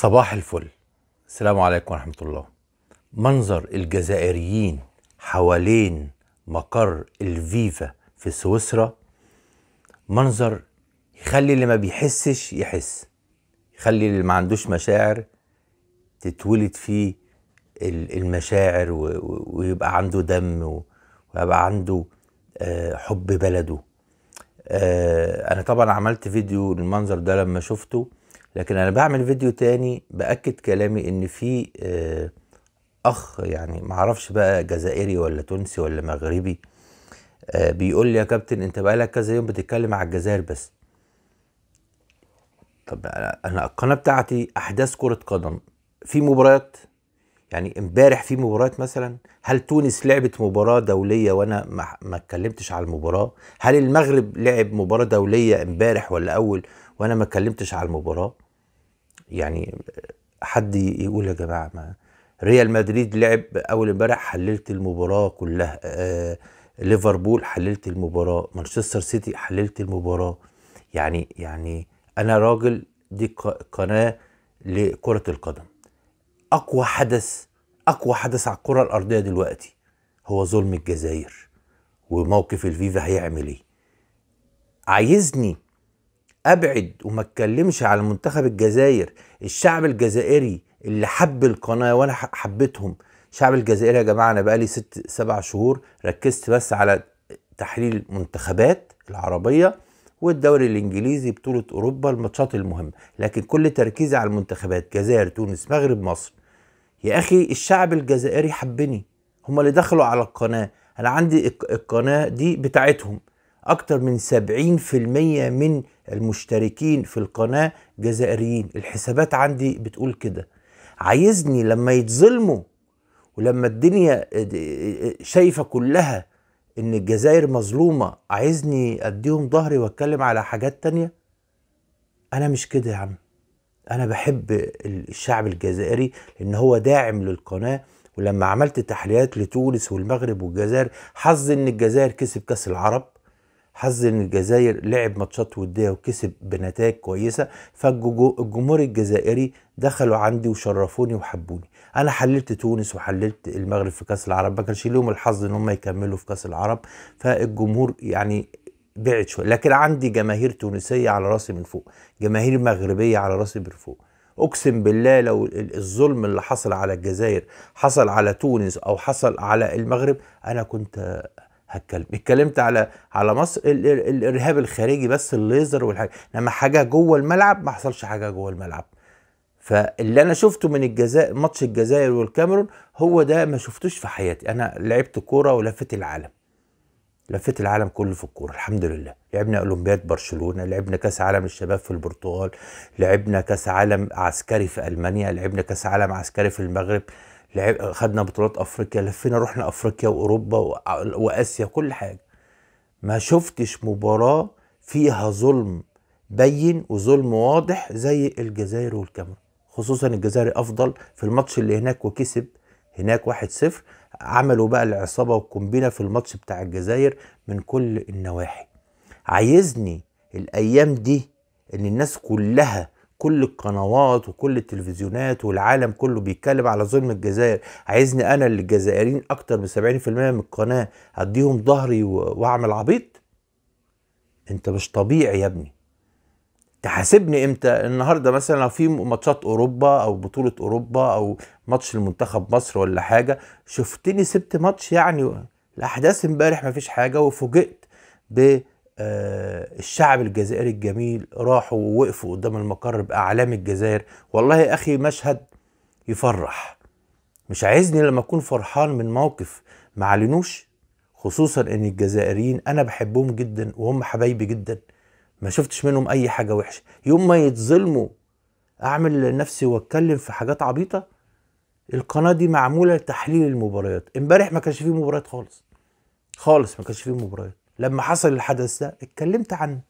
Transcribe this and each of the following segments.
صباح الفل السلام عليكم ورحمة الله منظر الجزائريين حوالين مقر الفيفا في سويسرا منظر يخلي اللي ما بيحسش يحس يخلي اللي ما عندوش مشاعر تتولد فيه المشاعر ويبقى عنده دم ويبقى عنده آه، حب بلده آه، انا طبعا عملت فيديو للمنظر ده لما شفته لكن انا بعمل فيديو تاني باكد كلامي ان في آه، اخ يعني معرفش بقى جزائري ولا تونسي ولا مغربي آه، بيقول لي يا كابتن انت بقالك كذا يوم بتتكلم على الجزائر بس طب انا القناه بتاعتي احداث كره قدم في مباريات يعني امبارح في مباريات مثلا هل تونس لعبت مباراه دوليه وانا ما, ما اتكلمتش على المباراه هل المغرب لعب مباراه دوليه امبارح ولا اول وانا ما اتكلمتش على المباراه يعني حد يقول يا جماعه ما ريال مدريد لعب اول امبارح حللت المباراه كلها آه ليفربول حللت المباراه مانشستر سيتي حللت المباراه يعني يعني انا راجل دي قناه لكره القدم اقوى حدث اقوى حدث على الكره الارضيه دلوقتي هو ظلم الجزائر وموقف الفيفا هيعمل ايه عايزني ابعد وما اتكلمش على منتخب الجزائر الشعب الجزائري اللي حب القناه وانا حبيتهم الشعب الجزائري يا جماعه انا بقالي ست سبع شهور ركزت بس على تحليل منتخبات العربيه والدوري الانجليزي بطوله اوروبا الماتشات المهمه لكن كل تركيزي على المنتخبات جزائر تونس مغرب مصر يا اخي الشعب الجزائري حبني هم اللي دخلوا على القناه انا عندي القناه دي بتاعتهم أكثر من 70% من المشتركين في القناة جزائريين الحسابات عندي بتقول كده عايزني لما يتظلموا ولما الدنيا شايفة كلها إن الجزائر مظلومة عايزني أديهم ظهري وأتكلم على حاجات تانية أنا مش كده يا عم أنا بحب الشعب الجزائري لأن هو داعم للقناة ولما عملت تحليلات لتونس والمغرب والجزائر حظ ان الجزائر كسب كاس العرب حظ ان الجزائر لعب ماتشات وديه وكسب بنتائج كويسه فالجمهور الجزائري دخلوا عندي وشرفوني وحبوني انا حللت تونس وحللت المغرب في كاس العرب ما كانش لهم الحظ ان هم يكملوا في كاس العرب فالجمهور يعني بعد شويه لكن عندي جماهير تونسيه على راسي من فوق جماهير مغربيه على راسي من فوق اقسم بالله لو الظلم اللي حصل على الجزائر حصل على تونس او حصل على المغرب انا كنت هتكلم اتكلمت على على مصر ال... ال... الارهاب الخارجي بس الليزر والحاجه انما حاجه جوه الملعب ما حصلش حاجه جوه الملعب فاللي انا شفته من الجزائر ماتش الجزائر والكاميرون هو ده ما شفتوش في حياتي انا لعبت كوره ولفيت العالم لفيت العالم كله في الكوره الحمد لله لعبنا اولمبياد برشلونه لعبنا كاس عالم الشباب في البرتغال لعبنا كاس عالم عسكري في المانيا لعبنا كاس عالم عسكري في المغرب خدنا بطولات افريقيا لفينا رحنا افريقيا واوروبا واسيا كل حاجه ما شفتش مباراه فيها ظلم بين وظلم واضح زي الجزائر والكاميرون خصوصا الجزائري افضل في الماتش اللي هناك وكسب هناك 1-0 عملوا بقى العصابه والقنبله في الماتش بتاع الجزائر من كل النواحي عايزني الايام دي ان الناس كلها كل القنوات وكل التلفزيونات والعالم كله بيتكلم على ظلم الجزائر عايزني انا اللي الجزائريين اكتر من 70% من القناه اديهم ظهري واعمل عبيط انت مش طبيعي يا ابني تحاسبني امتى النهارده مثلا لو في ماتشات اوروبا او بطوله اوروبا او ماتش المنتخب مصر ولا حاجه شفتني سبت ماتش يعني الاحداث امبارح مفيش حاجه وفوجئت ب آه، الشعب الجزائري الجميل راحوا ووقفوا قدام المقر باعلام الجزائر والله يا اخي مشهد يفرح مش عايزني لما اكون فرحان من موقف ما علنوش خصوصا ان الجزائريين انا بحبهم جدا وهم حبايبي جدا ما شفتش منهم اي حاجه وحشه يوم ما يتظلموا اعمل نفسي واتكلم في حاجات عبيطه القناه دي معموله لتحليل المباريات امبارح ما كانش فيه مباريات خالص خالص ما كانش فيه مباريات لما حصل الحدث ده اتكلمت عنه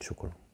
شكرا